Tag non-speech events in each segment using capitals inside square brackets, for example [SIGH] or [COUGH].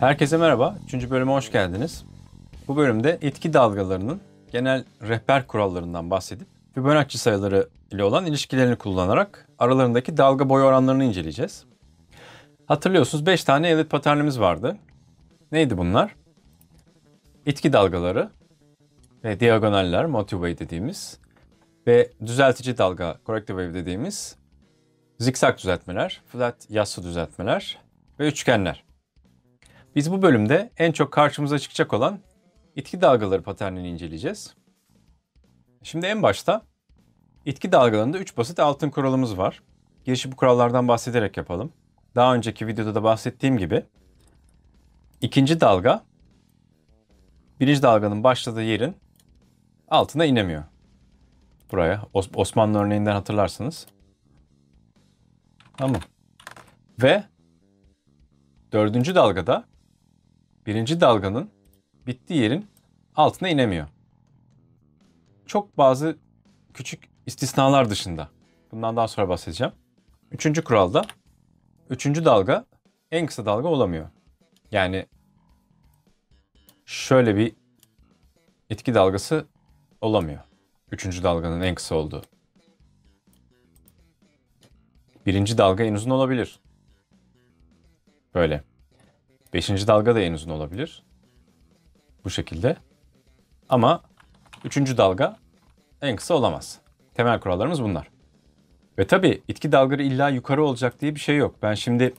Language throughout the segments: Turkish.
Herkese merhaba. Üçüncü bölüme hoş geldiniz. Bu bölümde etki dalgalarının genel rehber kurallarından bahsedip Fibonacci sayıları ile olan ilişkilerini kullanarak aralarındaki dalga boy oranlarını inceleyeceğiz. Hatırlıyorsunuz 5 tane elit paternimiz vardı. Neydi bunlar? Etki dalgaları ve diagonaller, motive wave dediğimiz ve düzeltici dalga, corrective wave dediğimiz zikzak düzeltmeler, flat yassı düzeltmeler ve üçgenler. Biz bu bölümde en çok karşımıza çıkacak olan itki dalgaları paternini inceleyeceğiz. Şimdi en başta itki dalgalarında 3 basit altın kuralımız var. Girişi bu kurallardan bahsederek yapalım. Daha önceki videoda da bahsettiğim gibi ikinci dalga birinci dalganın başladığı yerin altına inemiyor. Buraya Osmanlı örneğinden hatırlarsınız. Tamam. Ve dördüncü dalgada birinci dalganın bittiği yerin altına inemiyor. Çok bazı küçük istisnalar dışında. Bundan daha sonra bahsedeceğim. Üçüncü kuralda üçüncü dalga en kısa dalga olamıyor. Yani şöyle bir etki dalgası olamıyor. Üçüncü dalganın en kısa olduğu. Birinci dalga en uzun olabilir. Böyle. Beşinci dalga da en uzun olabilir. Bu şekilde. Ama üçüncü dalga en kısa olamaz. Temel kurallarımız bunlar. Ve tabii itki dalgaları illa yukarı olacak diye bir şey yok. Ben şimdi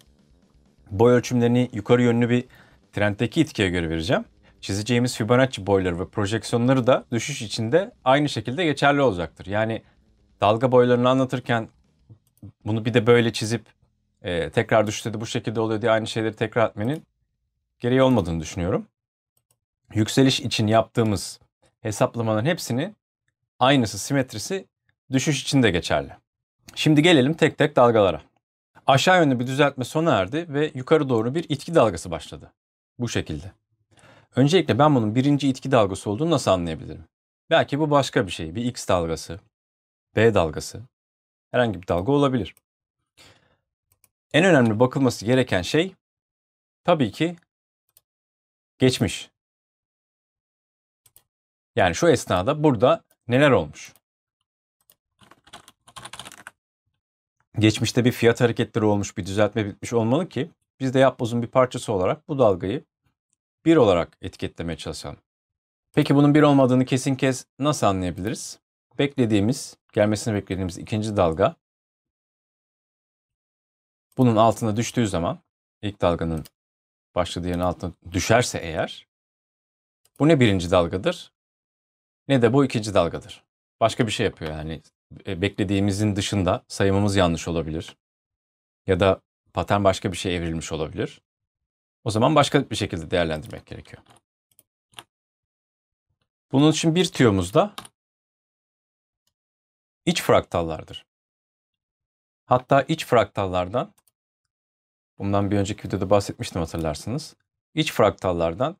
boy ölçümlerini yukarı yönlü bir trendteki itkiye göre vereceğim. Çizeceğimiz Fibonacci boyları ve projeksiyonları da düşüş içinde aynı şekilde geçerli olacaktır. Yani dalga boylarını anlatırken bunu bir de böyle çizip e, tekrar düştü de bu şekilde oluyor diye aynı şeyleri tekrar etmenin gereği olmadığını düşünüyorum. Yükseliş için yaptığımız hesaplamaların hepsini aynısı simetrisi düşüş için de geçerli. Şimdi gelelim tek tek dalgalara. Aşağı yönlü bir düzeltme sona erdi ve yukarı doğru bir itki dalgası başladı. Bu şekilde. Öncelikle ben bunun birinci itki dalgası olduğunu nasıl anlayabilirim? Belki bu başka bir şey. Bir X dalgası, B dalgası, herhangi bir dalga olabilir. En önemli bakılması gereken şey tabii ki geçmiş. Yani şu esnada burada neler olmuş? Geçmişte bir fiyat hareketleri olmuş, bir düzeltme bitmiş olmalı ki biz de yapbozun bir parçası olarak bu dalgayı bir olarak etiketlemeye çalışalım. Peki bunun bir olmadığını kesin kez nasıl anlayabiliriz? Beklediğimiz, gelmesini beklediğimiz ikinci dalga bunun altına düştüğü zaman ilk dalganın başka yerin altına düşerse eğer bu ne birinci dalgadır ne de bu ikinci dalgadır. Başka bir şey yapıyor yani e, beklediğimizin dışında sayımımız yanlış olabilir ya da patern başka bir şey evrilmiş olabilir. O zaman başka bir şekilde değerlendirmek gerekiyor. Bunun için bir tüyomuz da iç fraktallardır. Hatta iç fraktallardan Bundan bir önceki videoda bahsetmiştim hatırlarsınız. İç fraktallardan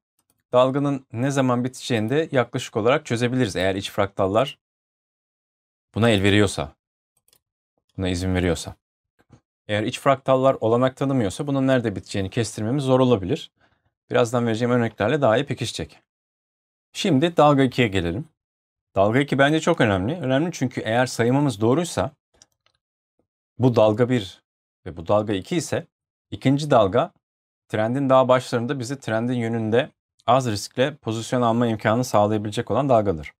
dalganın ne zaman biteceğini de yaklaşık olarak çözebiliriz eğer iç fraktallar buna el veriyorsa. Buna izin veriyorsa. Eğer iç fraktallar olamak tanımıyorsa bunun nerede biteceğini kestirmemiz zor olabilir. Birazdan vereceğim örneklerle daha iyi pekişecek. Şimdi dalga 2'ye gelelim. Dalga 2 bence çok önemli. Önemli çünkü eğer sayımımız doğruysa bu dalga 1 ve bu dalga 2 ise İkinci dalga trendin daha başlarında bizi trendin yönünde az riskle pozisyon alma imkanı sağlayabilecek olan dalgadır.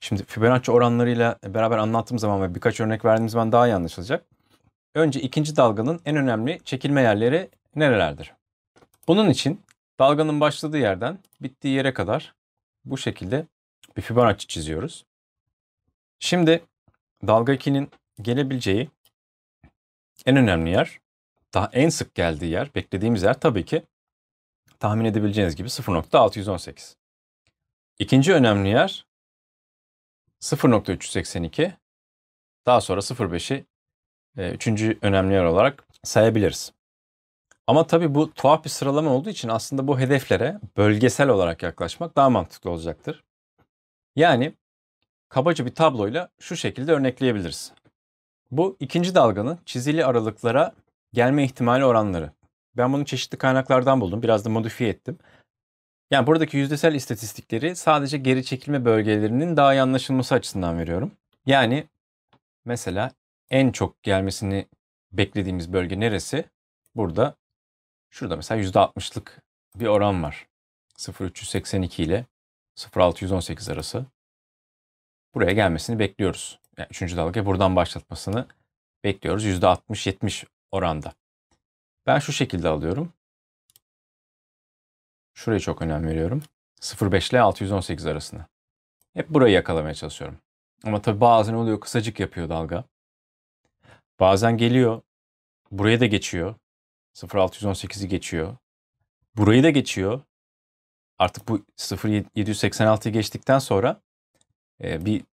Şimdi Fibonacci oranlarıyla beraber anlattığım zaman ve birkaç örnek verdiğim zaman daha iyi anlaşılacak. Önce ikinci dalganın en önemli çekilme yerleri nerelerdir? Bunun için dalganın başladığı yerden bittiği yere kadar bu şekilde bir Fibonacci çiziyoruz. Şimdi dalga 2'nin gelebileceği en önemli yer daha en sık geldiği yer, beklediğimiz yer tabii ki tahmin edebileceğiniz gibi 0.618. İkinci önemli yer 0.382. Daha sonra 0.5'i e, üçüncü önemli yer olarak sayabiliriz. Ama tabii bu tuhaf bir sıralama olduğu için aslında bu hedeflere bölgesel olarak yaklaşmak daha mantıklı olacaktır. Yani kabaca bir tabloyla şu şekilde örnekleyebiliriz. Bu ikinci dalganın çizili aralıklara gelme ihtimali oranları. Ben bunu çeşitli kaynaklardan buldum. Biraz da modifiye ettim. Yani buradaki yüzdesel istatistikleri sadece geri çekilme bölgelerinin daha iyi anlaşılması açısından veriyorum. Yani mesela en çok gelmesini beklediğimiz bölge neresi? Burada şurada mesela %60'lık bir oran var. 0382 ile 0618 arası. Buraya gelmesini bekliyoruz. Yani üçüncü dalga buradan başlatmasını bekliyoruz. %60-70 oranda. Ben şu şekilde alıyorum. Şuraya çok önem veriyorum. 0.5 ile 618 arasında. Hep burayı yakalamaya çalışıyorum. Ama tabii bazen oluyor kısacık yapıyor dalga. Bazen geliyor. Buraya da geçiyor. 0.618'i geçiyor. Burayı da geçiyor. Artık bu 0.786'yı geçtikten sonra e, bir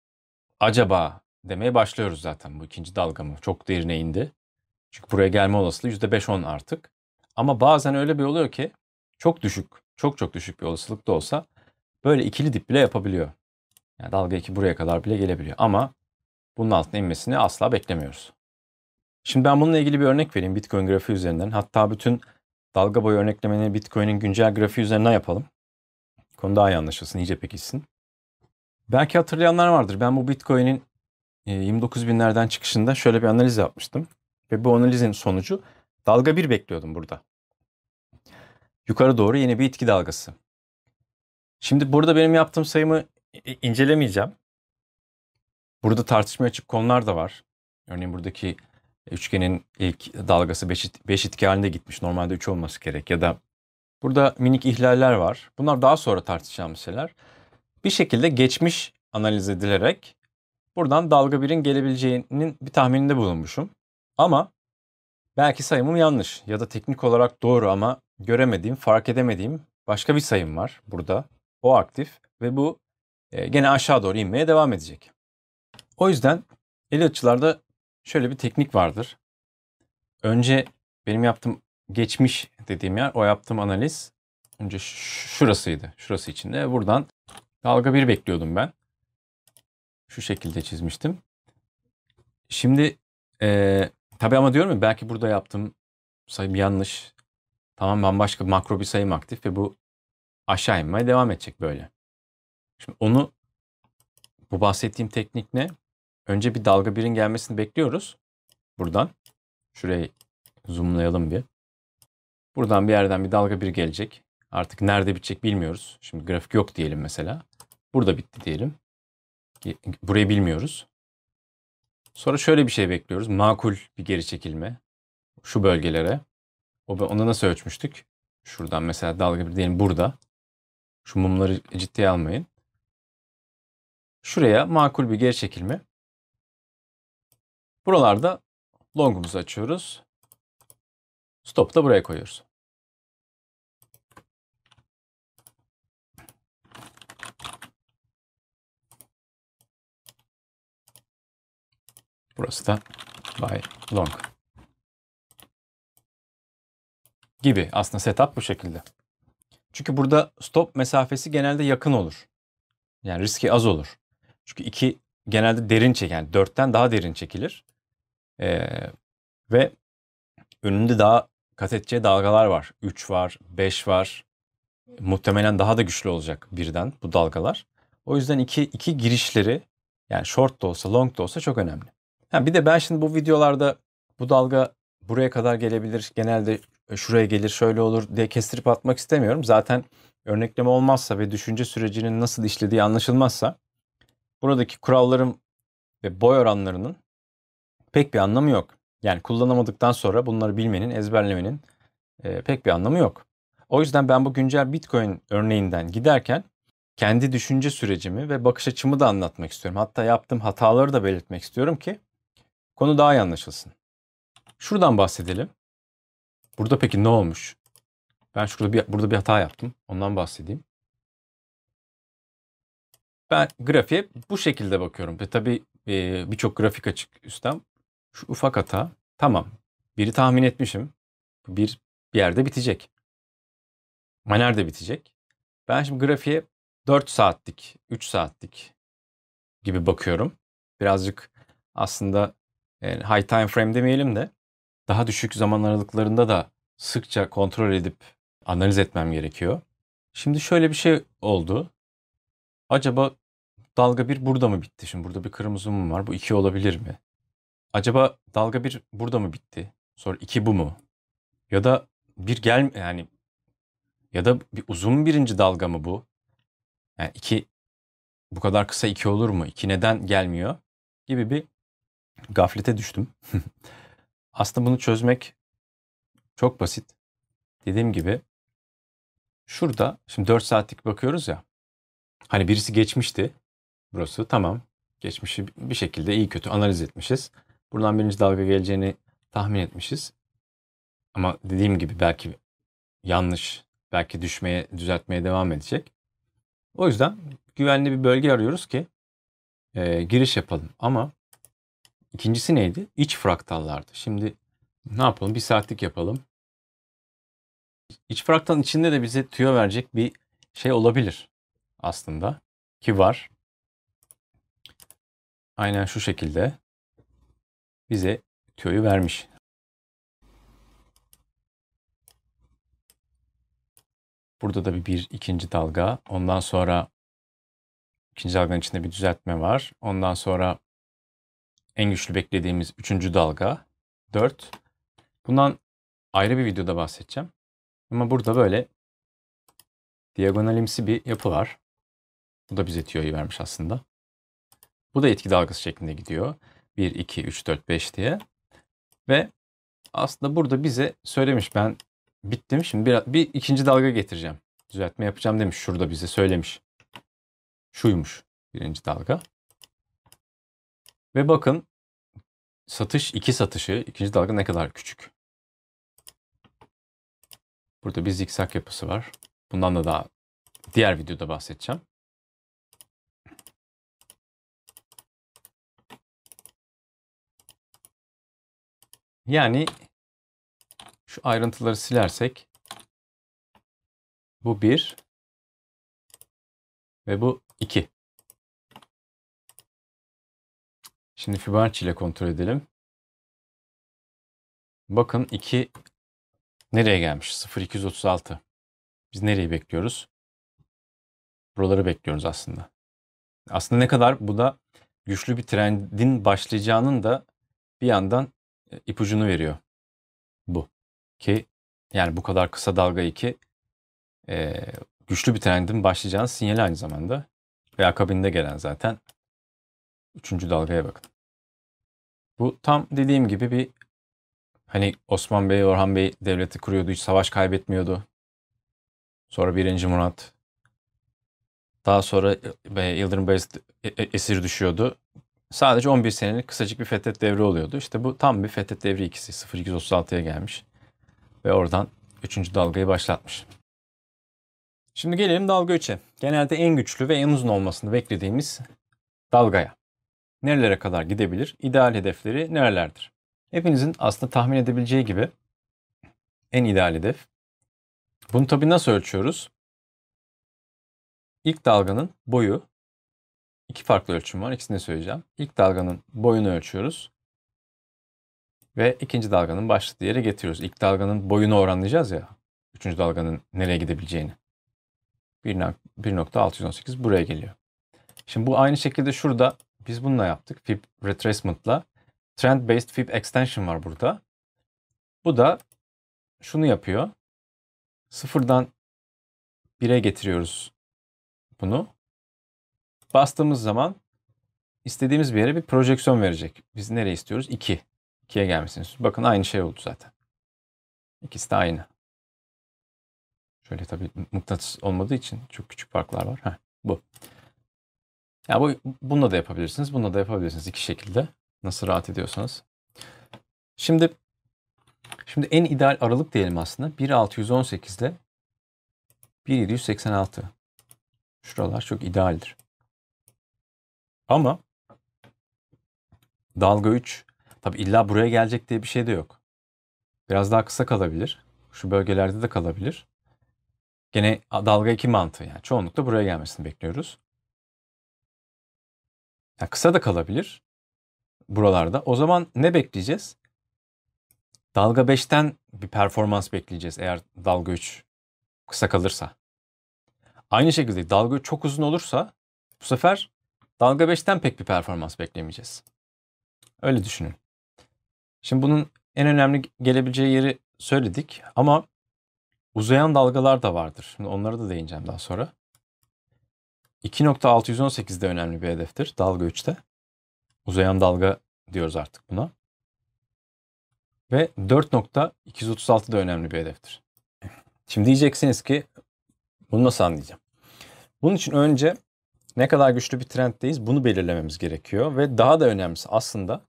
acaba demeye başlıyoruz zaten bu ikinci dalga mı? Çok derine indi. Çünkü buraya gelme olasılığı %5-10 artık. Ama bazen öyle bir oluyor ki çok düşük, çok çok düşük bir olasılık da olsa böyle ikili dip bile yapabiliyor. Yani dalga 2 buraya kadar bile gelebiliyor. Ama bunun altına inmesini asla beklemiyoruz. Şimdi ben bununla ilgili bir örnek vereyim Bitcoin grafiği üzerinden. Hatta bütün dalga boyu örneklemeni Bitcoin'in güncel grafiği üzerinden yapalım. Konu daha iyi anlaşılsın, iyice pekişsin. Belki hatırlayanlar vardır. Ben bu Bitcoin'in 29 binlerden çıkışında şöyle bir analiz yapmıştım. Ve bu analizin sonucu dalga 1 bekliyordum burada. Yukarı doğru yeni bir itki dalgası. Şimdi burada benim yaptığım sayımı incelemeyeceğim. Burada tartışmaya açık konular da var. Örneğin buradaki üçgenin ilk dalgası 5 itki halinde gitmiş. Normalde 3 olması gerek ya da burada minik ihlaller var. Bunlar daha sonra tartışacağımız şeyler. Bir şekilde geçmiş analiz edilerek buradan dalga 1'in gelebileceğinin bir tahmininde bulunmuşum. Ama belki sayımım yanlış ya da teknik olarak doğru ama göremediğim, fark edemediğim başka bir sayım var burada. O aktif ve bu e, gene aşağı doğru inmeye devam edecek. O yüzden el açılarda şöyle bir teknik vardır. Önce benim yaptığım geçmiş dediğim yer o yaptığım analiz önce şurasıydı. Şurası içinde. Buradan dalga 1 bekliyordum ben. Şu şekilde çizmiştim. Şimdi e, Tabii ama diyorum ya belki burada yaptığım sayım yanlış. Tamam bambaşka makro bir sayım aktif ve bu aşağı inmeye devam edecek böyle. Şimdi onu bu bahsettiğim teknik ne? Önce bir dalga birin gelmesini bekliyoruz. Buradan. Şurayı zoomlayalım bir. Buradan bir yerden bir dalga bir gelecek. Artık nerede bitecek bilmiyoruz. Şimdi grafik yok diyelim mesela. Burada bitti diyelim. Burayı bilmiyoruz. Sonra şöyle bir şey bekliyoruz. Makul bir geri çekilme şu bölgelere. O, Onu nasıl ölçmüştük? Şuradan mesela dalga bir diyelim burada. Şu mumları ciddiye almayın. Şuraya makul bir geri çekilme. Buralarda longumuzu açıyoruz. Stop da buraya koyuyoruz. Burası da by long. Gibi aslında setup bu şekilde. Çünkü burada stop mesafesi genelde yakın olur. Yani riski az olur. Çünkü iki genelde derin çeker. Yani dörtten daha derin çekilir. Ee, ve önünde daha kat edeceği dalgalar var. 3 var, 5 var. Muhtemelen daha da güçlü olacak birden bu dalgalar. O yüzden iki, iki girişleri yani short da olsa long da olsa çok önemli. Ha, bir de ben şimdi bu videolarda bu dalga buraya kadar gelebilir, genelde e, şuraya gelir, şöyle olur diye kestirip atmak istemiyorum. Zaten örnekleme olmazsa ve düşünce sürecinin nasıl işlediği anlaşılmazsa buradaki kuralların ve boy oranlarının pek bir anlamı yok. Yani kullanamadıktan sonra bunları bilmenin, ezberlemenin e, pek bir anlamı yok. O yüzden ben bu güncel Bitcoin örneğinden giderken kendi düşünce sürecimi ve bakış açımı da anlatmak istiyorum. Hatta yaptığım hataları da belirtmek istiyorum ki Konu daha iyi anlaşılsın. Şuradan bahsedelim. Burada peki ne olmuş? Ben şurada bir, burada bir hata yaptım. Ondan bahsedeyim. Ben grafiğe bu şekilde bakıyorum. Ve tabii e, birçok grafik açık üstten. Şu ufak hata. Tamam. Biri tahmin etmişim. Bir, bir yerde bitecek. Maner de bitecek? Ben şimdi grafiğe 4 saatlik, 3 saatlik gibi bakıyorum. Birazcık aslında yani ee, high time frame demeyelim de daha düşük zaman aralıklarında da sıkça kontrol edip analiz etmem gerekiyor. Şimdi şöyle bir şey oldu. Acaba dalga bir burada mı bitti? Şimdi burada bir kırmızı mum var. Bu iki olabilir mi? Acaba dalga bir burada mı bitti? Sonra iki bu mu? Ya da bir gel yani ya da bir uzun birinci dalga mı bu? Yani iki bu kadar kısa iki olur mu? İki neden gelmiyor? Gibi bir gaflete düştüm. [LAUGHS] Aslında bunu çözmek çok basit. Dediğim gibi şurada şimdi 4 saatlik bakıyoruz ya. Hani birisi geçmişti. Burası tamam. Geçmişi bir şekilde iyi kötü analiz etmişiz. Buradan birinci dalga geleceğini tahmin etmişiz. Ama dediğim gibi belki yanlış, belki düşmeye, düzeltmeye devam edecek. O yüzden güvenli bir bölge arıyoruz ki e, giriş yapalım. Ama İkincisi neydi? İç fraktallardı. Şimdi ne yapalım? Bir saatlik yapalım. İç fraktalın içinde de bize tüyo verecek bir şey olabilir aslında ki var. Aynen şu şekilde bize tüyoyu vermiş. Burada da bir, bir ikinci dalga. Ondan sonra ikinci dalganın içinde bir düzeltme var. Ondan sonra en güçlü beklediğimiz 3. dalga. 4. Bundan ayrı bir videoda bahsedeceğim. Ama burada böyle diagonalimsi bir yapı var. Bu da bize tüyoyu vermiş aslında. Bu da etki dalgası şeklinde gidiyor. 1, 2, 3, 4, 5 diye. Ve aslında burada bize söylemiş ben bittim şimdi bir, bir ikinci dalga getireceğim. Düzeltme yapacağım demiş şurada bize söylemiş. Şuymuş birinci dalga. Ve bakın satış iki satışı ikinci dalga ne kadar küçük. Burada bir zikzak yapısı var. Bundan da daha diğer videoda bahsedeceğim. Yani şu ayrıntıları silersek bu 1 ve bu 2. Şimdi Fibonacci ile kontrol edelim. Bakın 2 nereye gelmiş? 0,236. Biz nereyi bekliyoruz? Buraları bekliyoruz aslında. Aslında ne kadar bu da güçlü bir trendin başlayacağının da bir yandan e, ipucunu veriyor. Bu. Ki yani bu kadar kısa dalga 2 e, güçlü bir trendin başlayacağının sinyali aynı zamanda. Ve akabinde gelen zaten üçüncü dalgaya bakın. Bu tam dediğim gibi bir hani Osman Bey, Orhan Bey devleti kuruyordu. Hiç savaş kaybetmiyordu. Sonra 1. Murat. Daha sonra e, Yıldırım Bayezid e, e, esir düşüyordu. Sadece 11 senelik kısacık bir Fethet devri oluyordu. İşte bu tam bir Fethet devri ikisi. 0236'ya gelmiş. Ve oradan 3. dalgayı başlatmış. Şimdi gelelim dalga 3'e. Genelde en güçlü ve en uzun olmasını beklediğimiz dalgaya nerelere kadar gidebilir? İdeal hedefleri nerelerdir? Hepinizin aslında tahmin edebileceği gibi en ideal hedef. Bunu tabii nasıl ölçüyoruz? İlk dalganın boyu iki farklı ölçüm var. İkisini de söyleyeceğim. İlk dalganın boyunu ölçüyoruz. Ve ikinci dalganın başladığı yere getiriyoruz. İlk dalganın boyunu oranlayacağız ya. Üçüncü dalganın nereye gidebileceğini. 1.618 buraya geliyor. Şimdi bu aynı şekilde şurada biz bununla yaptık. Fib retracement'la. Trend based fib extension var burada. Bu da şunu yapıyor. Sıfırdan 1'e getiriyoruz bunu. Bastığımız zaman istediğimiz bir yere bir projeksiyon verecek. Biz nereye istiyoruz? 2. 2'ye gelmesini. Bakın aynı şey oldu zaten. İkisi de aynı. Şöyle tabii mıknatıs olmadığı için çok küçük farklar var. Heh, bu. Ya bu bununla da yapabilirsiniz, bununla da yapabilirsiniz iki şekilde. Nasıl rahat ediyorsanız. Şimdi şimdi en ideal aralık diyelim aslında 1618 ile 1786. Şuralar çok idealdir. Ama dalga 3 tabi illa buraya gelecek diye bir şey de yok. Biraz daha kısa kalabilir. Şu bölgelerde de kalabilir. Gene dalga 2 mantığı yani çoğunlukla buraya gelmesini bekliyoruz. Yani kısa da kalabilir buralarda. O zaman ne bekleyeceğiz? Dalga 5'ten bir performans bekleyeceğiz eğer dalga 3 kısa kalırsa. Aynı şekilde dalga 3 çok uzun olursa bu sefer dalga 5'ten pek bir performans beklemeyeceğiz. Öyle düşünün. Şimdi bunun en önemli gelebileceği yeri söyledik ama uzayan dalgalar da vardır. Şimdi onlara da değineceğim daha sonra. 2.618 de önemli bir hedeftir dalga 3'te. Uzayan dalga diyoruz artık buna. Ve 4.236 da önemli bir hedeftir. Şimdi diyeceksiniz ki bunu nasıl anlayacağım? Bunun için önce ne kadar güçlü bir trenddeyiz bunu belirlememiz gerekiyor. Ve daha da önemlisi aslında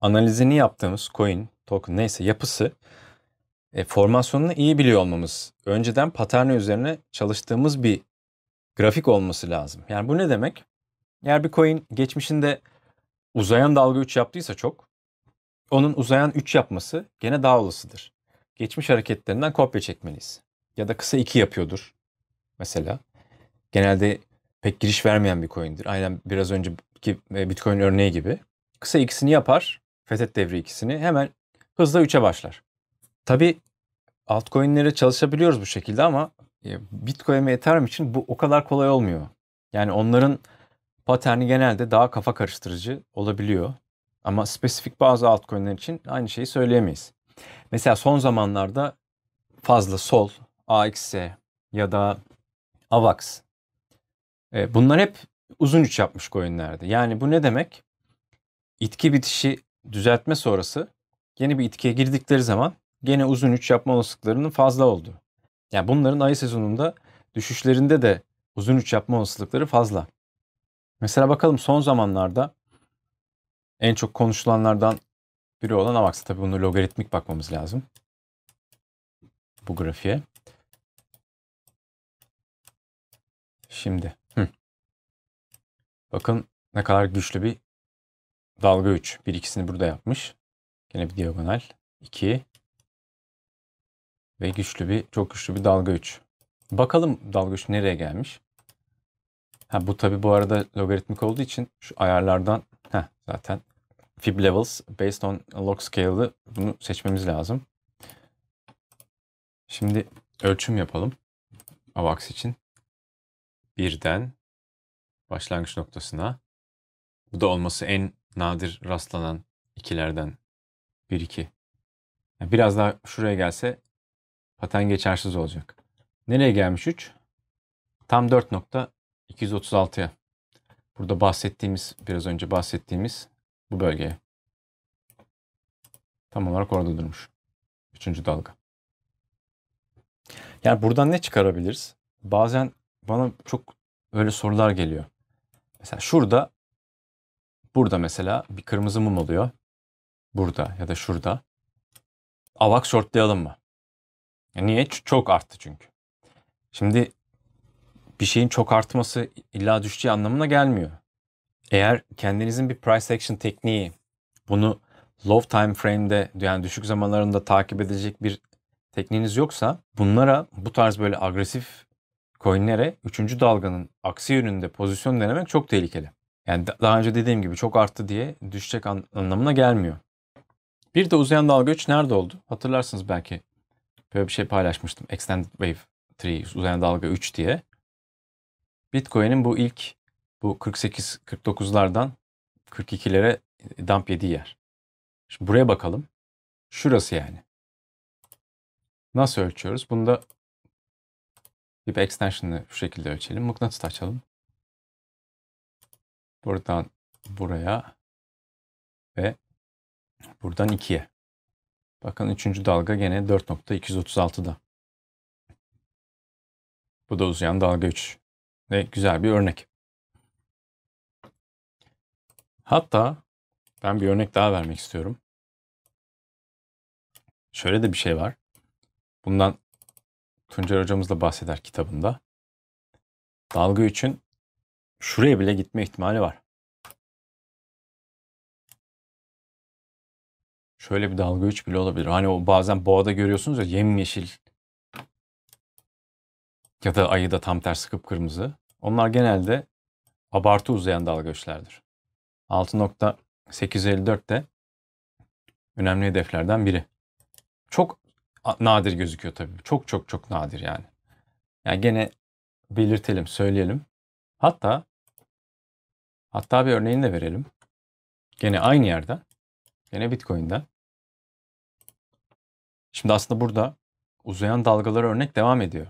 analizini yaptığımız coin, token neyse yapısı e, formasyonunu iyi biliyor olmamız. Önceden paterni üzerine çalıştığımız bir grafik olması lazım. Yani bu ne demek? Eğer bir coin geçmişinde uzayan dalga 3 yaptıysa çok, onun uzayan 3 yapması gene daha olasıdır. Geçmiş hareketlerinden kopya çekmeliyiz. Ya da kısa 2 yapıyordur mesela. Genelde pek giriş vermeyen bir coin'dir. Aynen biraz önceki e, Bitcoin örneği gibi. Kısa ikisini yapar, Fethet devri ikisini hemen hızla 3'e başlar. Tabii altcoin'lere çalışabiliyoruz bu şekilde ama e, Bitcoin ve Ethereum için bu o kadar kolay olmuyor. Yani onların paterni genelde daha kafa karıştırıcı olabiliyor. Ama spesifik bazı altcoin'ler için aynı şeyi söyleyemeyiz. Mesela son zamanlarda fazla Sol, AXS ya da AVAX. E, bunlar hep uzun üç yapmış coinlerdi. Yani bu ne demek? İtki bitişi düzeltme sonrası yeni bir itkiye girdikleri zaman gene uzun üç yapma olasılıklarının fazla oldu. Yani bunların ay sezonunda düşüşlerinde de uzun uç yapma olasılıkları fazla. Mesela bakalım son zamanlarda en çok konuşulanlardan biri olan AVAX. Tabii bunu logaritmik bakmamız lazım. Bu grafiğe. Şimdi. Hı. Bakın ne kadar güçlü bir dalga 3. Bir ikisini burada yapmış. Gene bir diagonal. 2. Ve güçlü bir, çok güçlü bir dalga 3. Bakalım dalga 3 nereye gelmiş. Ha, bu tabi bu arada logaritmik olduğu için şu ayarlardan heh, zaten fib levels based on log scale'ı bunu seçmemiz lazım. Şimdi ölçüm yapalım. AVAX için. Birden başlangıç noktasına. Bu da olması en nadir rastlanan ikilerden. bir iki. Yani biraz daha şuraya gelse Paten geçersiz olacak. Nereye gelmiş 3? Tam 4.236'ya. Burada bahsettiğimiz, biraz önce bahsettiğimiz bu bölgeye. Tam olarak orada durmuş. Üçüncü dalga. Yani buradan ne çıkarabiliriz? Bazen bana çok öyle sorular geliyor. Mesela şurada, burada mesela bir kırmızı mum oluyor. Burada ya da şurada. Avak shortlayalım mı? E, niye? Çok arttı çünkü. Şimdi bir şeyin çok artması illa düşeceği anlamına gelmiyor. Eğer kendinizin bir price action tekniği bunu low time frame'de yani düşük zamanlarında takip edilecek bir tekniğiniz yoksa bunlara bu tarz böyle agresif coinlere 3. dalganın aksi yönünde pozisyon denemek çok tehlikeli. Yani daha önce dediğim gibi çok arttı diye düşecek anlamına gelmiyor. Bir de uzayan dalga 3 nerede oldu? Hatırlarsınız belki böyle bir şey paylaşmıştım. Extended Wave 3, uzayan dalga 3 diye. Bitcoin'in bu ilk bu 48-49'lardan 42'lere dump yediği yer. Şimdi buraya bakalım. Şurası yani. Nasıl ölçüyoruz? Bunu da bir extension'ı şu şekilde ölçelim. Mıknatıs açalım. Buradan buraya ve buradan ikiye. Bakın üçüncü dalga gene 4.236'da. Bu da uzayan dalga 3. Ve güzel bir örnek. Hatta ben bir örnek daha vermek istiyorum. Şöyle de bir şey var. Bundan Tuncer hocamız da bahseder kitabında. Dalga 3'ün şuraya bile gitme ihtimali var. Şöyle bir dalga üç bile olabilir. Hani o bazen boğada görüyorsunuz ya yemyeşil. Ya da ayı da tam tersi kıpkırmızı. Onlar genelde abartı uzayan dalga güçlerdir. 6.854 de önemli hedeflerden biri. Çok nadir gözüküyor tabii. Çok çok çok nadir yani. Yani gene belirtelim, söyleyelim. Hatta hatta bir örneğini de verelim. Gene aynı yerden, gene Bitcoin'den Şimdi aslında burada uzayan dalgalara örnek devam ediyor.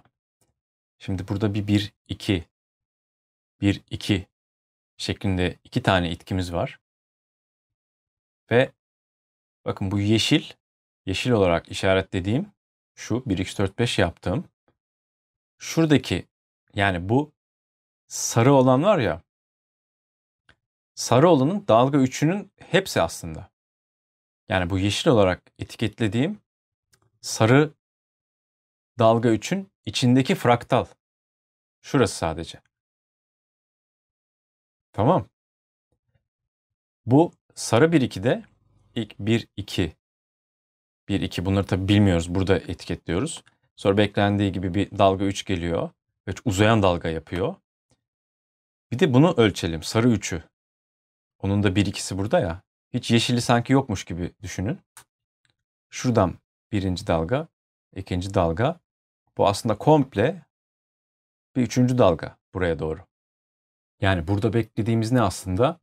Şimdi burada bir 1 2 1 2 şeklinde iki tane itkimiz var. Ve bakın bu yeşil yeşil olarak işaretlediğim şu 1 2 4 5 yaptığım şuradaki yani bu sarı olan var ya sarı olanın dalga 3'ünün hepsi aslında. Yani bu yeşil olarak etiketlediğim sarı dalga 3'ün içindeki fraktal. Şurası sadece. Tamam. Bu sarı 1-2'de ilk 1-2 1-2 bunları tabi bilmiyoruz. Burada etiketliyoruz. Sonra beklendiği gibi bir dalga 3 geliyor. Ve uzayan dalga yapıyor. Bir de bunu ölçelim. Sarı 3'ü. Onun da 1-2'si burada ya. Hiç yeşili sanki yokmuş gibi düşünün. Şuradan Birinci dalga, ikinci dalga. Bu aslında komple bir üçüncü dalga buraya doğru. Yani burada beklediğimiz ne aslında?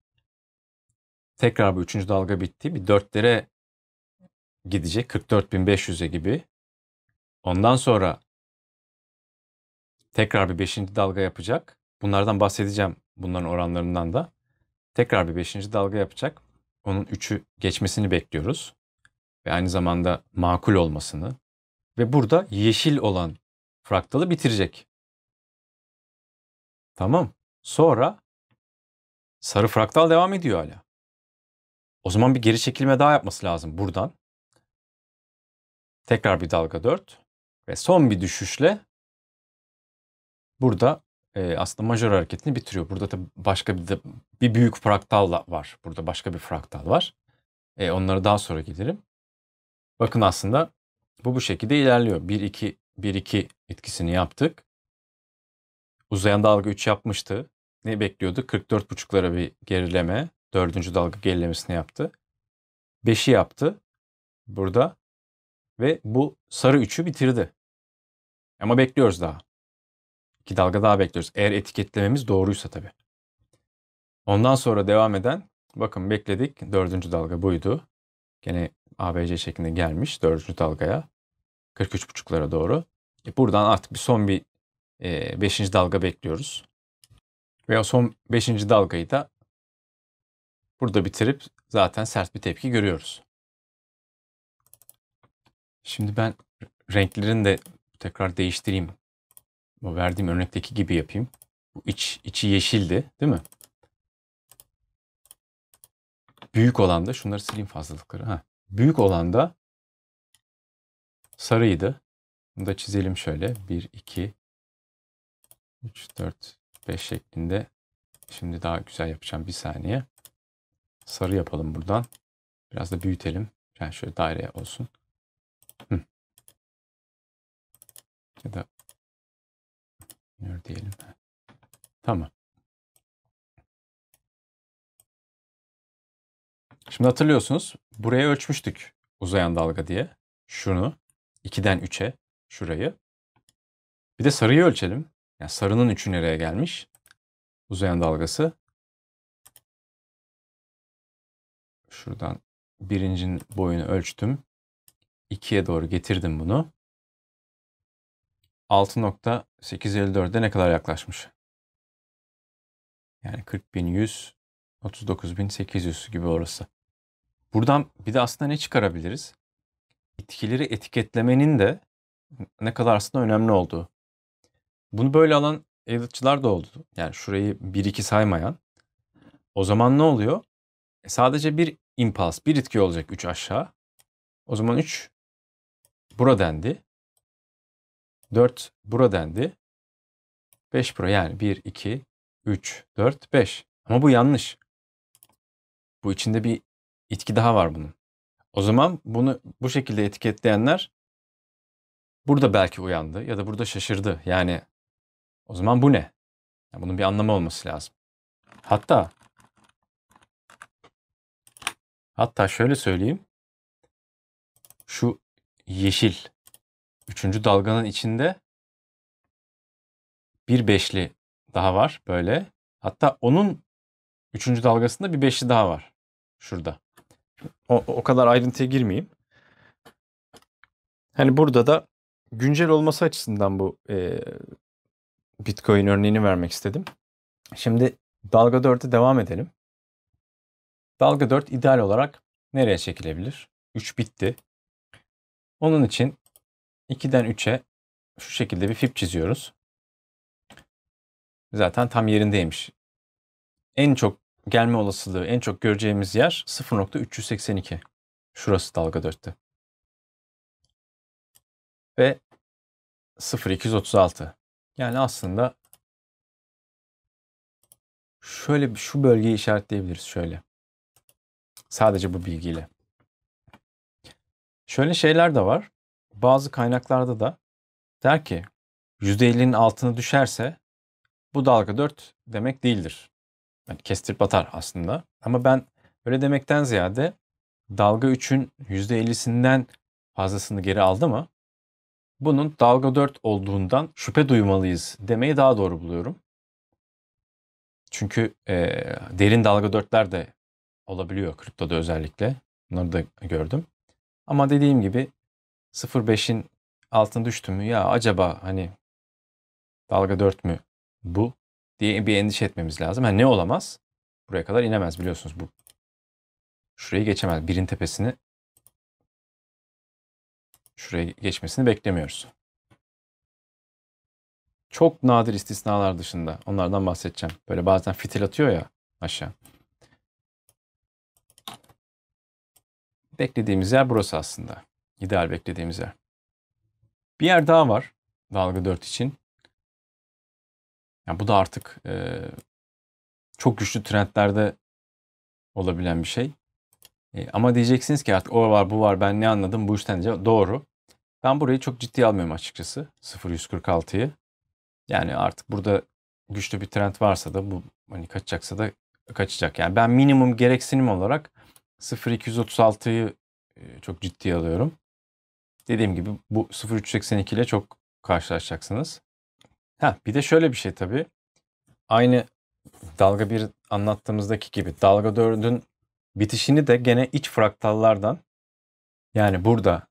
Tekrar bu üçüncü dalga bitti. Bir dörtlere gidecek. 44.500'e gibi. Ondan sonra tekrar bir beşinci dalga yapacak. Bunlardan bahsedeceğim. Bunların oranlarından da. Tekrar bir beşinci dalga yapacak. Onun üçü geçmesini bekliyoruz ve aynı zamanda makul olmasını ve burada yeşil olan fraktalı bitirecek. Tamam. Sonra sarı fraktal devam ediyor hala. O zaman bir geri çekilme daha yapması lazım buradan. Tekrar bir dalga 4 ve son bir düşüşle burada e, aslında majör hareketini bitiriyor. Burada da başka bir, de, bir büyük fraktal var. Burada başka bir fraktal var. E, onlara daha sonra gelirim. Bakın aslında bu bu şekilde ilerliyor. 1-2 1-2 etkisini yaptık. Uzayan dalga 3 yapmıştı. Ne bekliyordu? 44.5'lara bir gerileme. Dördüncü dalga gerilemesini yaptı. 5'i yaptı burada. Ve bu sarı 3'ü bitirdi. Ama bekliyoruz daha. İki dalga daha bekliyoruz. Eğer etiketlememiz doğruysa tabii. Ondan sonra devam eden bakın bekledik. Dördüncü dalga buydu. Gene ABC şeklinde gelmiş dördüncü dalgaya. 43.5'lara doğru. E buradan artık bir son bir 5. E, dalga bekliyoruz. veya son 5. dalgayı da burada bitirip zaten sert bir tepki görüyoruz. Şimdi ben renklerini de tekrar değiştireyim. Bu verdiğim örnekteki gibi yapayım. Bu iç, içi yeşildi değil mi? büyük olanda şunları sileyim fazlalıkları. Ha. Büyük olanda sarıydı. Bunu da çizelim şöyle. 1, 2, 3, 4, 5 şeklinde. Şimdi daha güzel yapacağım. Bir saniye. Sarı yapalım buradan. Biraz da büyütelim. Yani şöyle daire olsun. Hı. Ya da diyelim. Tamam. Şimdi hatırlıyorsunuz buraya ölçmüştük uzayan dalga diye. Şunu 2'den 3'e şurayı. Bir de sarıyı ölçelim. Yani sarının 3'ü nereye gelmiş? Uzayan dalgası. Şuradan birincinin boyunu ölçtüm. 2'ye doğru getirdim bunu. 6.854'de ne kadar yaklaşmış? Yani 40.100, 39.800 gibi orası. Buradan bir de aslında ne çıkarabiliriz? Bitkileri etiketlemenin de ne kadar aslında önemli olduğu. Bunu böyle alan yayılıkçılar da oldu. Yani şurayı bir iki saymayan. O zaman ne oluyor? E sadece bir impas, bir itki olacak 3 aşağı. O zaman 3 bura dendi. 4 bura dendi. 5 bura yani 1, 2, 3, 4, 5. Ama bu yanlış. Bu içinde bir itki daha var bunun. O zaman bunu bu şekilde etiketleyenler burada belki uyandı ya da burada şaşırdı. Yani o zaman bu ne? Yani bunun bir anlamı olması lazım. Hatta hatta şöyle söyleyeyim. Şu yeşil üçüncü dalganın içinde bir beşli daha var böyle. Hatta onun üçüncü dalgasında bir beşli daha var şurada. O, o kadar ayrıntıya girmeyeyim. Hani burada da güncel olması açısından bu e, Bitcoin örneğini vermek istedim. Şimdi dalga 4'e devam edelim. Dalga 4 ideal olarak nereye çekilebilir? 3 bitti. Onun için 2'den 3'e şu şekilde bir fip çiziyoruz. Zaten tam yerindeymiş. En çok gelme olasılığı en çok göreceğimiz yer 0.382. Şurası dalga 4'te. Ve 0.236. Yani aslında şöyle şu bölgeyi işaretleyebiliriz şöyle. Sadece bu bilgiyle. Şöyle şeyler de var. Bazı kaynaklarda da der ki %50'nin altına düşerse bu dalga 4 demek değildir yani kestirip atar aslında. Ama ben öyle demekten ziyade dalga 3'ün %50'sinden fazlasını geri aldı mı bunun dalga 4 olduğundan şüphe duymalıyız demeyi daha doğru buluyorum. Çünkü e, derin dalga 4'ler de olabiliyor kriptoda özellikle. Bunları da gördüm. Ama dediğim gibi 0.5'in altına düştü mü ya acaba hani dalga 4 mü bu diye bir endişe etmemiz lazım. Yani ne olamaz? Buraya kadar inemez biliyorsunuz bu. Şurayı geçemez. Birin tepesini şuraya geçmesini beklemiyoruz. Çok nadir istisnalar dışında onlardan bahsedeceğim. Böyle bazen fitil atıyor ya aşağı. Beklediğimiz yer burası aslında. İdeal beklediğimiz yer. Bir yer daha var dalga 4 için. Yani bu da artık e, çok güçlü trendlerde olabilen bir şey. E, ama diyeceksiniz ki artık o var bu var ben ne anladım bu işten diye. Doğru. Ben burayı çok ciddiye almıyorum açıkçası. 0.146'yı. Yani artık burada güçlü bir trend varsa da bu hani kaçacaksa da kaçacak. Yani ben minimum gereksinim olarak 0.236'yı e, çok ciddiye alıyorum. Dediğim gibi bu 0.382 ile çok karşılaşacaksınız. Ha bir de şöyle bir şey tabii. Aynı dalga 1 anlattığımızdaki gibi dalga 4'ün bitişini de gene iç fraktallardan yani burada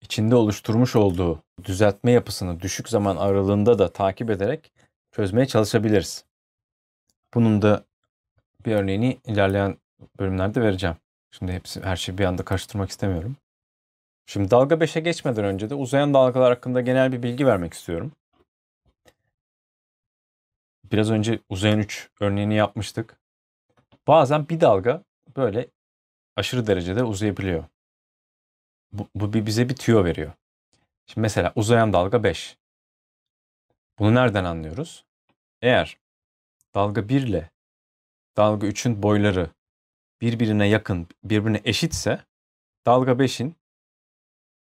içinde oluşturmuş olduğu düzeltme yapısını düşük zaman aralığında da takip ederek çözmeye çalışabiliriz. Bunun da bir örneğini ilerleyen bölümlerde vereceğim. Şimdi hepsi her şeyi bir anda karıştırmak istemiyorum. Şimdi dalga 5'e geçmeden önce de uzayan dalgalar hakkında genel bir bilgi vermek istiyorum biraz önce uzayın 3 örneğini yapmıştık. Bazen bir dalga böyle aşırı derecede uzayabiliyor. Bu, bu bize bir tüyo veriyor. Şimdi mesela uzayan dalga 5. Bunu nereden anlıyoruz? Eğer dalga 1 ile dalga 3'ün boyları birbirine yakın, birbirine eşitse dalga 5'in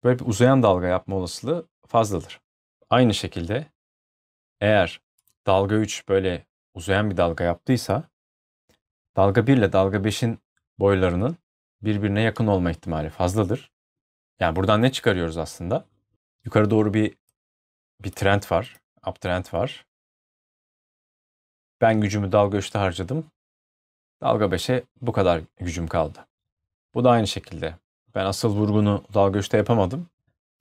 böyle bir uzayan dalga yapma olasılığı fazladır. Aynı şekilde eğer dalga 3 böyle uzayan bir dalga yaptıysa dalga 1 ile dalga 5'in boylarının birbirine yakın olma ihtimali fazladır. Yani buradan ne çıkarıyoruz aslında? Yukarı doğru bir bir trend var. Uptrend var. Ben gücümü dalga 3'te harcadım. Dalga 5'e bu kadar gücüm kaldı. Bu da aynı şekilde. Ben asıl vurgunu dalga 3'te yapamadım.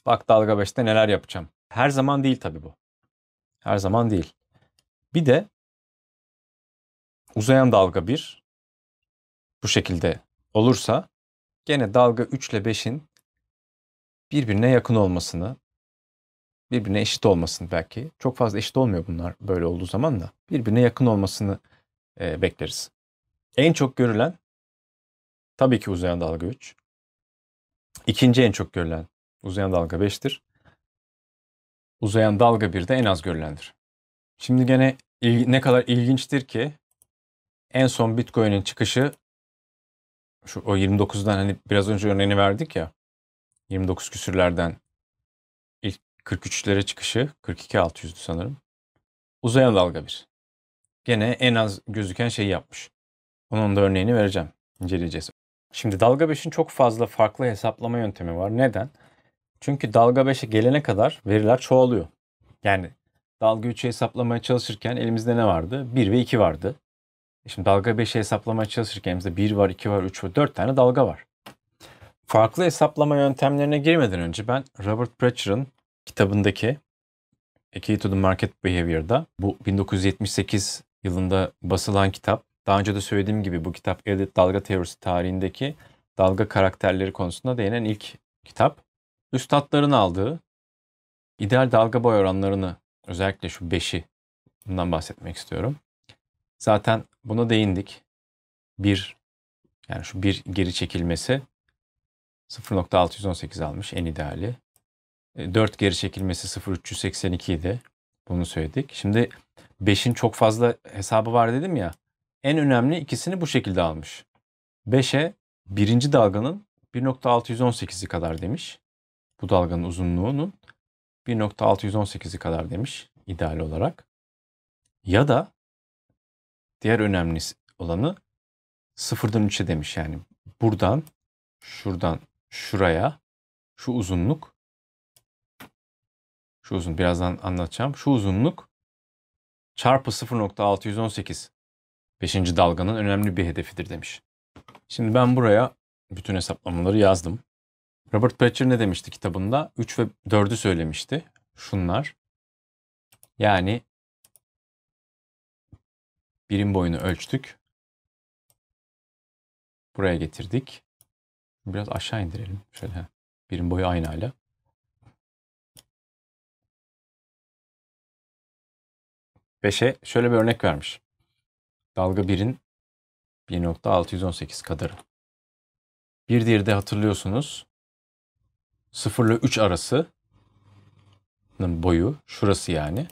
Bak dalga 5'te neler yapacağım. Her zaman değil tabii bu. Her zaman değil. Bir de uzayan dalga 1 bu şekilde olursa gene dalga 3 ile 5'in birbirine yakın olmasını, birbirine eşit olmasını belki. Çok fazla eşit olmuyor bunlar böyle olduğu zaman da. Birbirine yakın olmasını e, bekleriz. En çok görülen tabii ki uzayan dalga 3. İkinci en çok görülen uzayan dalga 5'tir. Uzayan dalga 1 de en az görülendir. Şimdi gene ne kadar ilginçtir ki en son Bitcoin'in çıkışı şu o 29'dan hani biraz önce örneğini verdik ya 29 küsürlerden ilk 43'lere çıkışı 42.600'dü sanırım. Uzaya dalga bir. Gene en az gözüken şeyi yapmış. Onun da örneğini vereceğim. inceleyeceğiz. Şimdi dalga 5'in çok fazla farklı hesaplama yöntemi var. Neden? Çünkü dalga 5'e gelene kadar veriler çoğalıyor. Yani dalga 3'ü hesaplamaya çalışırken elimizde ne vardı? 1 ve 2 vardı. E şimdi dalga 5'i hesaplamaya çalışırken elimizde 1 var, 2 var, 3 var, 4 tane dalga var. Farklı hesaplama yöntemlerine girmeden önce ben Robert Preacher'ın kitabındaki A Key to the Market Behavior'da bu 1978 yılında basılan kitap. Daha önce de söylediğim gibi bu kitap Elliot Dalga Teorisi tarihindeki dalga karakterleri konusunda değinen ilk kitap. Üstadların aldığı ideal dalga boy oranlarını özellikle şu beşi bundan bahsetmek istiyorum. Zaten buna değindik. bir yani şu bir geri çekilmesi 0.618 almış en ideali. 4 e, geri çekilmesi 0.382 idi. Bunu söyledik. Şimdi 5'in çok fazla hesabı var dedim ya. En önemli ikisini bu şekilde almış. 5'e birinci dalganın 1.618'i kadar demiş. Bu dalganın uzunluğunun 1.618'i kadar demiş ideal olarak. Ya da diğer önemli olanı 0'dan 3'e demiş yani. Buradan, şuradan, şuraya, şu uzunluk, şu uzun birazdan anlatacağım. Şu uzunluk çarpı 0.618 5. dalganın önemli bir hedefidir demiş. Şimdi ben buraya bütün hesaplamaları yazdım. Robert Patcher ne demişti kitabında? 3 ve 4'ü söylemişti. Şunlar. Yani birim boyunu ölçtük. Buraya getirdik. Biraz aşağı indirelim. Şöyle birim boyu aynı hala. Beşe şöyle bir örnek vermiş. Dalga 1'in 1.618 kadarı. Bir diğeri de hatırlıyorsunuz 0 ile 3 arası boyu şurası yani.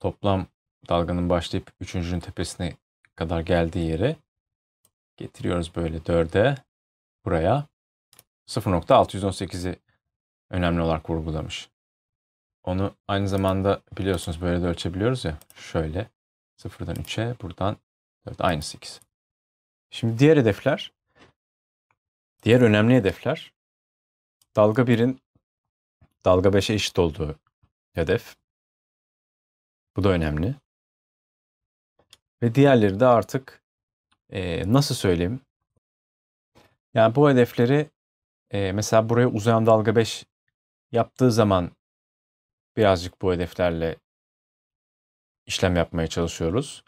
Toplam dalganın başlayıp üçüncünün tepesine kadar geldiği yere getiriyoruz böyle 4'e buraya. 0.618'i önemli olarak vurgulamış. Onu aynı zamanda biliyorsunuz böyle de ölçebiliyoruz ya. Şöyle 0'dan 3'e buradan 4 aynı 8. Şimdi diğer hedefler diğer önemli hedefler Dalga 1'in dalga 5'e eşit olduğu hedef. Bu da önemli. Ve diğerleri de artık e, nasıl söyleyeyim? Yani bu hedefleri e, mesela buraya uzayan dalga 5 yaptığı zaman birazcık bu hedeflerle işlem yapmaya çalışıyoruz.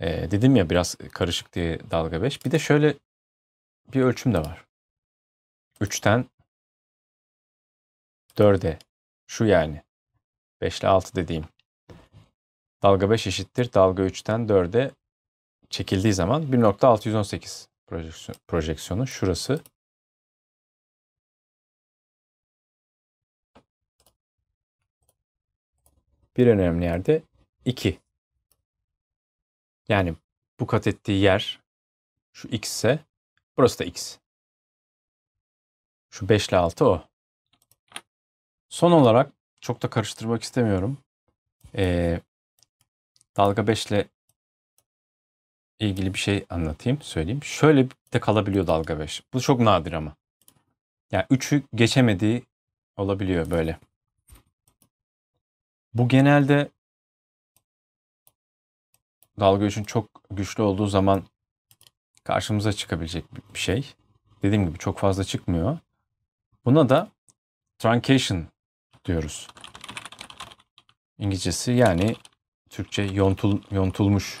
E, dedim ya biraz karışık diye dalga 5. Bir de şöyle bir ölçüm de var. 3'ten 4'e şu yani 5 ile 6 dediğim dalga 5 eşittir dalga 3'ten 4'e çekildiği zaman 1.618 projeksiyon, projeksiyonu şurası. Bir önemli yerde 2. Yani bu kat ettiği yer şu x ise burası da x. Şu 5 ile 6 o. Son olarak çok da karıştırmak istemiyorum. Ee, dalga 5 ile ilgili bir şey anlatayım, söyleyeyim. Şöyle de kalabiliyor dalga 5. Bu çok nadir ama. Yani 3'ü geçemediği olabiliyor böyle. Bu genelde dalga 3'ün çok güçlü olduğu zaman karşımıza çıkabilecek bir şey. Dediğim gibi çok fazla çıkmıyor. Buna da truncation diyoruz. İngilizcesi yani Türkçe yontul, yontulmuş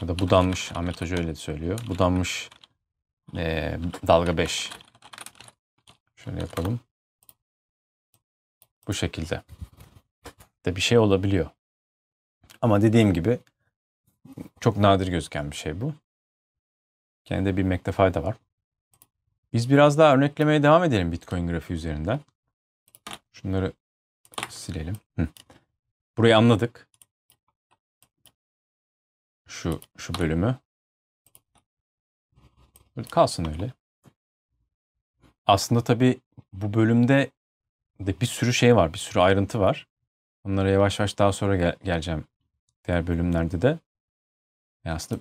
ya da budanmış Ahmet Hoca öyle söylüyor. Budanmış e, dalga 5. Şöyle yapalım. Bu şekilde de bir şey olabiliyor. Ama dediğim gibi çok nadir gözüken bir şey bu. Kendi bilmekte fayda var. Biz biraz daha örneklemeye devam edelim Bitcoin grafiği üzerinden. Şunları silelim. Hı. Burayı anladık. Şu, şu bölümü. Böyle kalsın öyle. Aslında tabii bu bölümde de bir sürü şey var, bir sürü ayrıntı var. Onlara yavaş yavaş daha sonra gel- geleceğim diğer bölümlerde de. Yani aslında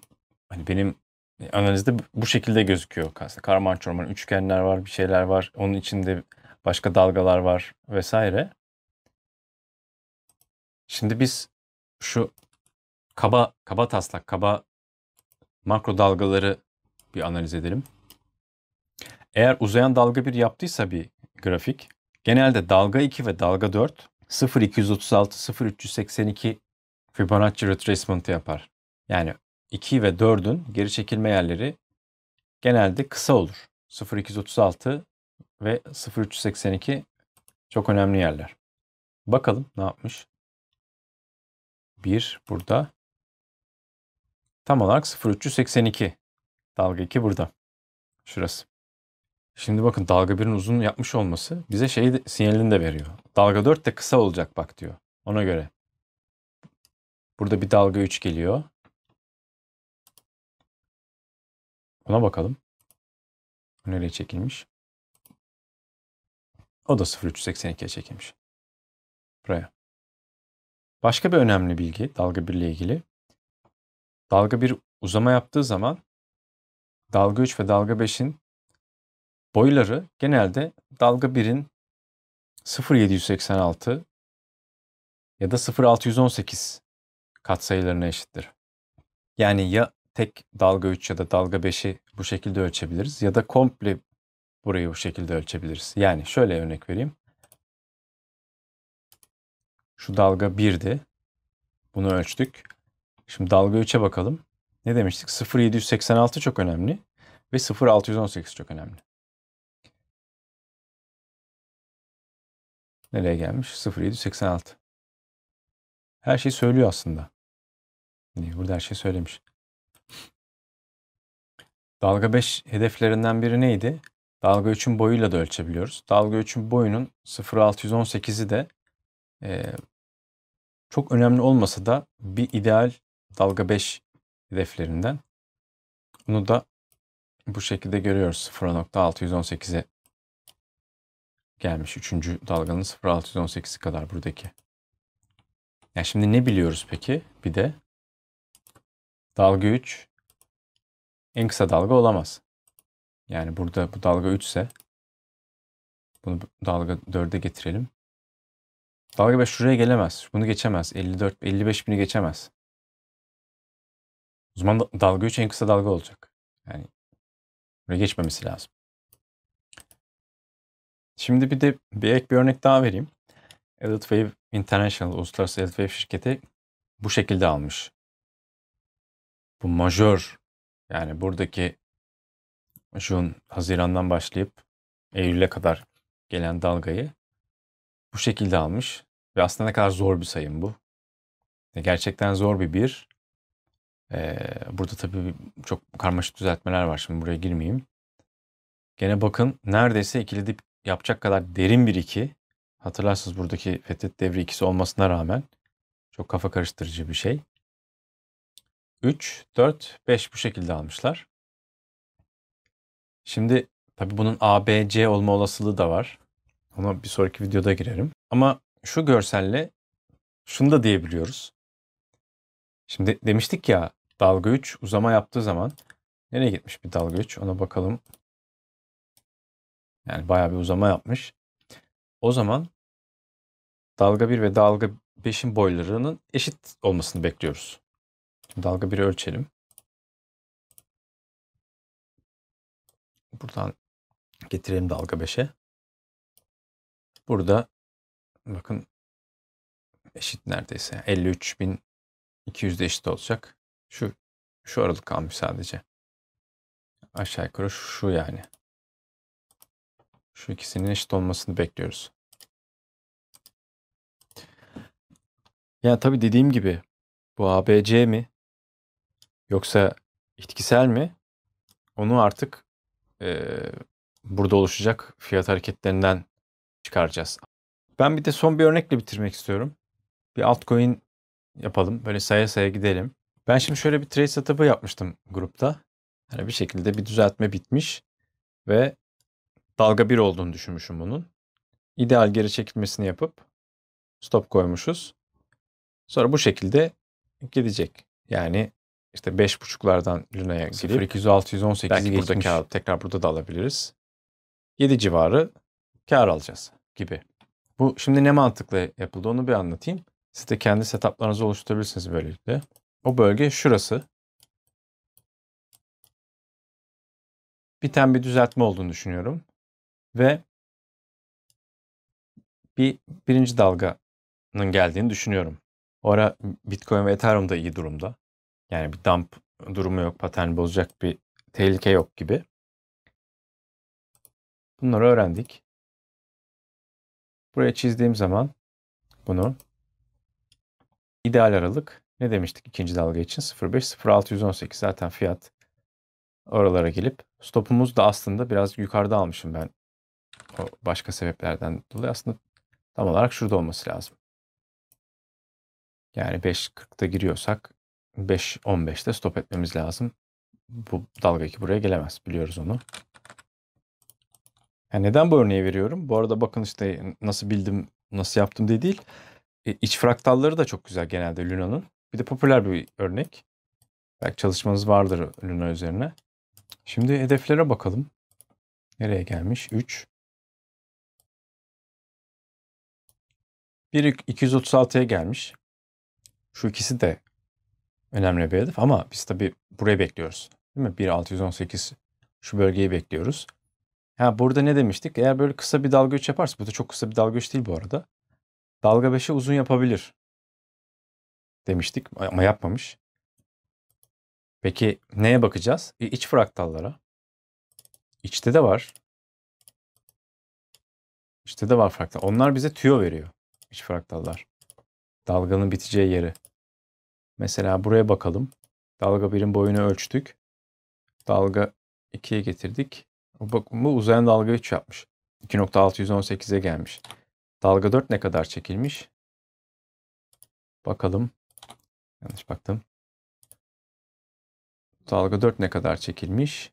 hani benim e, analizde bu şekilde gözüküyor. Aslında karman çorman üçgenler var, bir şeyler var. Onun içinde başka dalgalar var vesaire. Şimdi biz şu kaba kaba taslak, kaba makro dalgaları bir analiz edelim. Eğer uzayan dalga 1 yaptıysa bir grafik, genelde dalga 2 ve dalga 4 0.236, 0.382 Fibonacci retracement yapar. Yani 2 ve 4'ün geri çekilme yerleri genelde kısa olur. 0.236, ve 0382 çok önemli yerler. Bakalım ne yapmış. 1 burada. Tam olarak 0382. Dalga 2 burada. Şurası. Şimdi bakın dalga 1'in uzun yapmış olması bize şey sinyalini de veriyor. Dalga 4 de kısa olacak bak diyor. Ona göre. Burada bir dalga 3 geliyor. Ona bakalım. Nereye çekilmiş? O da 0382'ye çekilmiş. Buraya. Başka bir önemli bilgi dalga 1 ile ilgili. Dalga 1 uzama yaptığı zaman dalga 3 ve dalga 5'in boyları genelde dalga 1'in 0786 ya da 0618 katsayılarına eşittir. Yani ya tek dalga 3 ya da dalga 5'i bu şekilde ölçebiliriz ya da komple Burayı bu şekilde ölçebiliriz. Yani şöyle örnek vereyim. Şu dalga 1'di. Bunu ölçtük. Şimdi dalga 3'e bakalım. Ne demiştik? 0786 çok önemli ve 0618 çok önemli. Nereye gelmiş? 0786. Her şey söylüyor aslında. Burada her şey söylemiş. Dalga 5 hedeflerinden biri neydi? Dalga 3'ün boyuyla da ölçebiliyoruz. Dalga 3'ün boyunun 0.618'i de e, çok önemli olmasa da bir ideal dalga 5 hedeflerinden. Bunu da bu şekilde görüyoruz. 0.618'e gelmiş. Üçüncü dalganın 0.618'i kadar buradaki. Yani şimdi ne biliyoruz peki? Bir de dalga 3 en kısa dalga olamaz. Yani burada bu dalga 3 ise bunu dalga 4'e getirelim. Dalga 5 şuraya gelemez. Bunu geçemez. 54, 55 bini geçemez. O zaman dalga 3 en kısa dalga olacak. Yani buraya geçmemesi lazım. Şimdi bir de bir ek bir örnek daha vereyim. Elliott Wave International, Uluslararası Elliott Wave şirketi bu şekilde almış. Bu majör yani buradaki şu Haziran'dan başlayıp Eylül'e kadar gelen dalgayı bu şekilde almış. Ve aslında ne kadar zor bir sayım bu. E, gerçekten zor bir bir. E, burada tabii çok karmaşık düzeltmeler var. Şimdi buraya girmeyeyim. Gene bakın neredeyse ikili dip yapacak kadar derin bir iki. Hatırlarsınız buradaki Fethet devri ikisi olmasına rağmen çok kafa karıştırıcı bir şey. 3, 4, 5 bu şekilde almışlar. Şimdi tabii bunun ABC olma olasılığı da var. Ona bir sonraki videoda girerim. Ama şu görselle şunu da diyebiliyoruz. Şimdi demiştik ya dalga 3 uzama yaptığı zaman nereye gitmiş bir dalga 3 ona bakalım. Yani bayağı bir uzama yapmış. O zaman dalga 1 ve dalga 5'in boylarının eşit olmasını bekliyoruz. Şimdi Dalga 1'i ölçelim. Buradan getirelim dalga 5'e. Burada bakın eşit neredeyse. 53.200'de eşit olacak. Şu şu aralık kalmış sadece. Aşağı yukarı şu yani. Şu ikisinin eşit olmasını bekliyoruz. Yani tabii dediğim gibi bu ABC mi yoksa itkisel mi onu artık e, burada oluşacak fiyat hareketlerinden çıkaracağız. Ben bir de son bir örnekle bitirmek istiyorum. Bir altcoin yapalım. Böyle saya saya gidelim. Ben şimdi şöyle bir trade setup'ı yapmıştım grupta. Hani bir şekilde bir düzeltme bitmiş ve dalga 1 olduğunu düşünmüşüm bunun. İdeal geri çekilmesini yapıp stop koymuşuz. Sonra bu şekilde gidecek. Yani işte 5.5'lardan Luna'ya girip 0218 belki geçmiş. burada kağıt tekrar burada da alabiliriz. 7 civarı kar alacağız gibi. Bu şimdi ne mantıkla yapıldı onu bir anlatayım. Siz de kendi setuplarınızı oluşturabilirsiniz böylelikle. O bölge şurası. Biten bir düzeltme olduğunu düşünüyorum. Ve bir birinci dalganın geldiğini düşünüyorum. O ara Bitcoin ve Ethereum da iyi durumda. Yani bir dump durumu yok, pattern bozacak bir tehlike yok gibi. Bunları öğrendik. Buraya çizdiğim zaman bunu ideal aralık ne demiştik ikinci dalga için 05-0618 zaten fiyat oralara gelip stopumuz da aslında biraz yukarıda almışım ben o başka sebeplerden dolayı aslında tam olarak şurada olması lazım. Yani 5.40'da giriyorsak 5.15'te stop etmemiz lazım. Bu dalga ki buraya gelemez. Biliyoruz onu. Yani neden bu örneği veriyorum? Bu arada bakın işte nasıl bildim, nasıl yaptım diye değil. E, iç fraktalları da çok güzel genelde Luna'nın. Bir de popüler bir örnek. Belki çalışmanız vardır Luna üzerine. Şimdi hedeflere bakalım. Nereye gelmiş? 3. 1 236'ya gelmiş. Şu ikisi de Önemli bir hedef ama biz tabi burayı bekliyoruz. Değil mi? 1.618 şu bölgeyi bekliyoruz. Ha burada ne demiştik? Eğer böyle kısa bir dalga 3 yaparsa, bu da çok kısa bir dalga 3 değil bu arada. Dalga 5'e uzun yapabilir demiştik ama yapmamış. Peki neye bakacağız? E, iç fraktallara. İçte de var. İçte de var fraktal. Onlar bize tüyo veriyor. İç fraktallar. Dalganın biteceği yeri. Mesela buraya bakalım. Dalga 1'in boyunu ölçtük. Dalga 2'ye getirdik. Bakın bu uzayan dalga 3 yapmış. 2.618'e gelmiş. Dalga 4 ne kadar çekilmiş? Bakalım. Yanlış baktım. Dalga 4 ne kadar çekilmiş?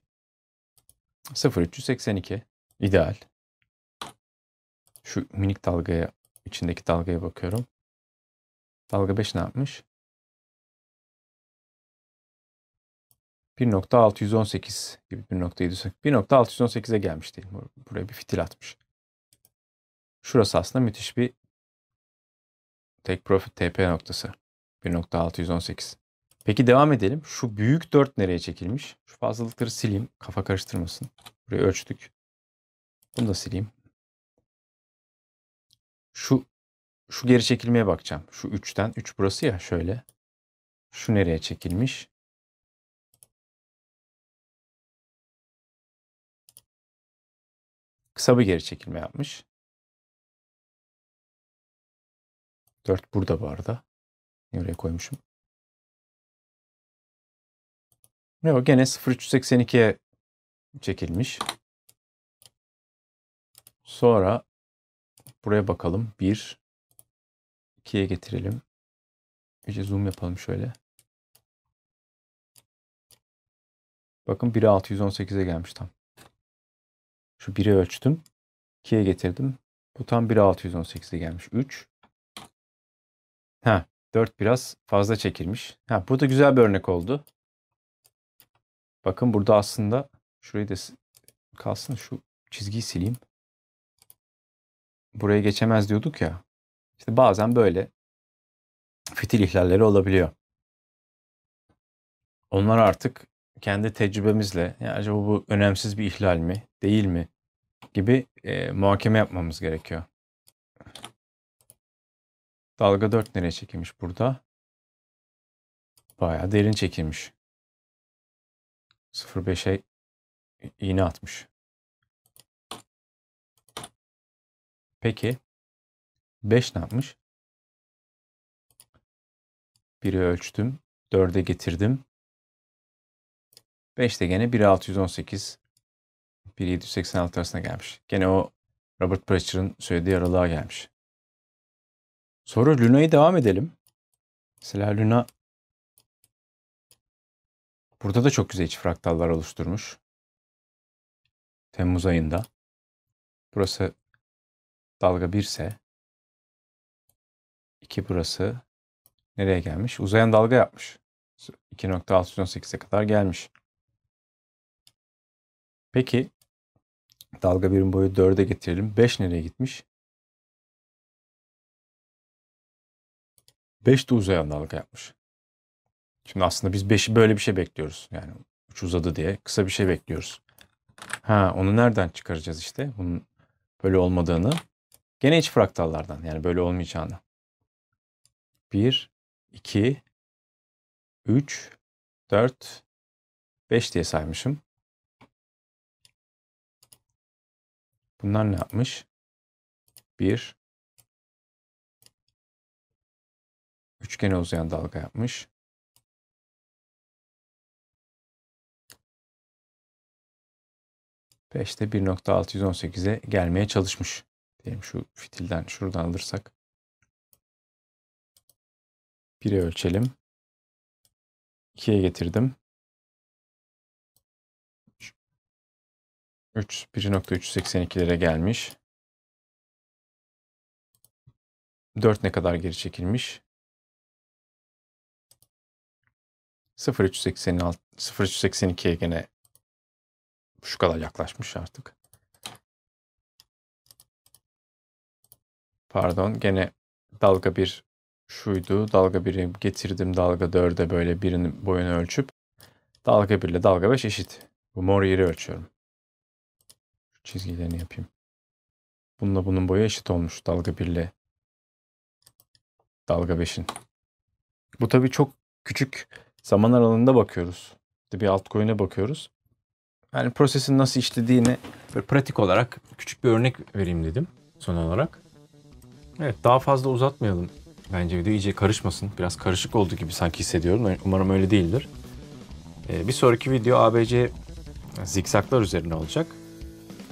0.382. İdeal. Şu minik dalgaya, içindeki dalgaya bakıyorum. Dalga 5 ne yapmış? 1.618 gibi 1.618'e gelmiş değil. Buraya bir fitil atmış. Şurası aslında müthiş bir tek profit TP noktası. 1.618. Peki devam edelim. Şu büyük 4 nereye çekilmiş? Şu fazlalıkları sileyim. Kafa karıştırmasın. Burayı ölçtük. Bunu da sileyim. Şu şu geri çekilmeye bakacağım. Şu 3'ten 3 burası ya şöyle. Şu nereye çekilmiş? Kısa bir geri çekilme yapmış. 4 burada bu arada. Nereye koymuşum. Ne o? gene 0382'ye çekilmiş. Sonra buraya bakalım. 1 2'ye getirelim. İyice zoom yapalım şöyle. Bakın 1'e 618'e gelmiş tam. Şu 1'i ölçtüm. 2'ye getirdim. Bu tam 1.618'e gelmiş. 3. Ha, 4 biraz fazla çekilmiş. Ha, burada güzel bir örnek oldu. Bakın burada aslında şurayı da kalsın şu çizgiyi sileyim. Buraya geçemez diyorduk ya. İşte bazen böyle fitil ihlalleri olabiliyor. Onlar artık kendi tecrübemizle yani acaba bu önemsiz bir ihlal mi değil mi gibi e, muhakeme yapmamız gerekiyor. Dalga 4 nereye çekilmiş burada? Bayağı derin çekilmiş. 0.5'e iğne atmış. Peki 5 ne yapmış? 1'i ölçtüm. 4'e getirdim. 5 de gene 1.618 1.786 arasına gelmiş. Gene o Robert Preacher'ın söylediği aralığa gelmiş. Soru, Luna'ya devam edelim. Mesela Luna burada da çok güzel iç fraktallar oluşturmuş. Temmuz ayında. Burası dalga 1 ise 2 burası nereye gelmiş? Uzayan dalga yapmış. 2.618'e kadar gelmiş. Peki dalga birim boyu 4'e getirelim. 5 nereye gitmiş? 5 de uzayan dalga yapmış. Şimdi aslında biz 5'i böyle bir şey bekliyoruz. Yani uç uzadı diye kısa bir şey bekliyoruz. Ha onu nereden çıkaracağız işte? Bunun böyle olmadığını. Gene iç fraktallardan yani böyle olmayacağını. 1, 2, 3, 4, 5 diye saymışım. Bunlar ne yapmış? 1 Üçgene uzayan dalga yapmış. Beşte 1.618'e gelmeye çalışmış. Diyelim şu fitilden şuradan alırsak. 1'e ölçelim. 2'ye getirdim. 1.382'lere gelmiş. 4 ne kadar geri çekilmiş? 0.386 0.382'ye gene şu kadar yaklaşmış artık. Pardon gene dalga 1 şuydu. Dalga 1'i getirdim dalga 4'e böyle birinin boyunu ölçüp dalga 1 ile dalga 5 eşit. Bu mor yeri ölçüyorum çizgilerini yapayım. Bununla bunun boyu eşit olmuş. Dalga 1 ile dalga 5'in. Bu tabii çok küçük zaman aralığında bakıyoruz. İşte bir altcoin'e bakıyoruz. Yani prosesin nasıl işlediğini böyle pratik olarak küçük bir örnek vereyim dedim son olarak. Evet daha fazla uzatmayalım. Bence video iyice karışmasın. Biraz karışık oldu gibi sanki hissediyorum. Umarım öyle değildir. Ee, bir sonraki video ABC zikzaklar üzerine olacak.